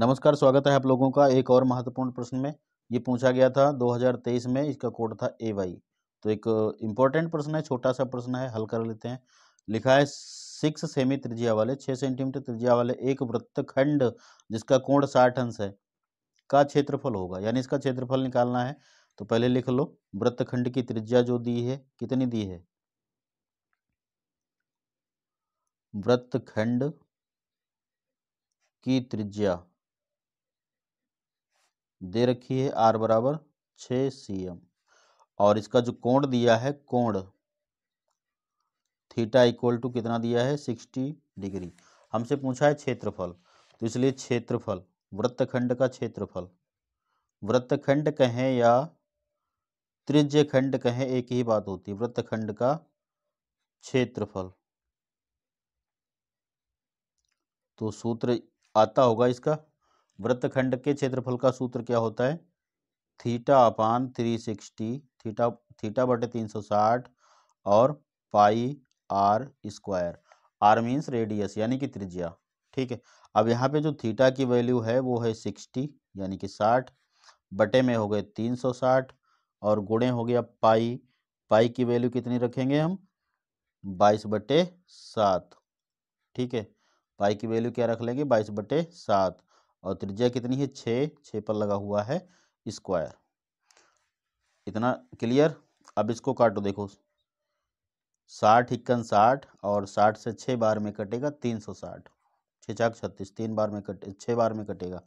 नमस्कार स्वागत है आप लोगों का एक और महत्वपूर्ण प्रश्न में ये पूछा गया था 2023 में इसका कोड था ए वाई तो एक इम्पोर्टेंट प्रश्न है छोटा सा प्रश्न है हल कर लेते हैं लिखा है सिक्स सेमी त्रिज्या वाले छः सेंटीमीटर त्रिज्या वाले एक वृत्तखंड जिसका कोण साठ अंश है का क्षेत्रफल होगा यानी इसका क्षेत्रफल निकालना है तो पहले लिख लो वृत्तखंड की त्रिज्या जो दी है कितनी दी है वृत्तखंड की त्रिज्या दे रखी है आर बराबर छ सी एम और इसका जो कोण दिया है कोण थीटा इक्वल टू कितना दिया है सिक्सटी डिग्री हमसे पूछा है क्षेत्रफल तो इसलिए क्षेत्रफल वृत्तखंड का क्षेत्रफल वृत्तखंड कहें या त्रिज खंड कहें एक ही बात होती है वृत्तखंड का क्षेत्रफल तो सूत्र आता होगा इसका वृत्तखंड के क्षेत्रफल का सूत्र क्या होता है theta upon three sixty theta theta बटे तीन सौ साठ और pi r square r means radius यानी कि त्रिज्या ठीक है अब यहाँ पे जो थीटा की वैल्यू है वो है सिक्सटी यानी कि साठ बटे में हो गए तीन सौ साठ और गुणे हो गया पाई पाई की वैल्यू कितनी रखेंगे हम बाईस बटे सात ठीक है पाई की वैल्यू क्या रख लेंगे बाईस बटे सात और त्रिज्या कितनी है छः छः पर लगा हुआ है स्क्वायर इतना क्लियर अब इसको काटो देखो साठ इक्कन साठ और साठ से छः बार में कटेगा तीन सौ साठ छः चाक छत्तीस तीन बार में कटे छः बार में कटेगा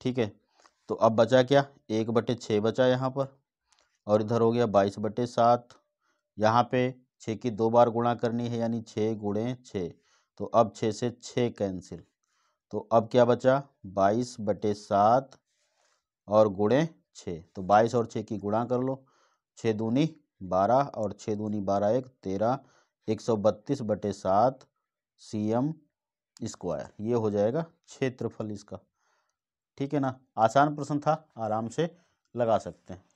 ठीक है तो अब बचा क्या एक बटे छः बचा यहाँ पर और इधर हो गया बाईस बटे सात यहाँ पे छः की दो बार गुणा करनी है यानी छः गुणे छः तो अब छः से छः कैंसिल तो अब क्या बचा बाईस बटे सात और गुणे छः तो बाईस और छः की गुणा कर लो छः दूनी बारह और छः दूनी बारह एक तेरह एक सौ बत्तीस बटे सात सी एम स्क्वायर ये हो जाएगा क्षेत्रफल इसका ठीक है ना आसान प्रश्न था आराम से लगा सकते हैं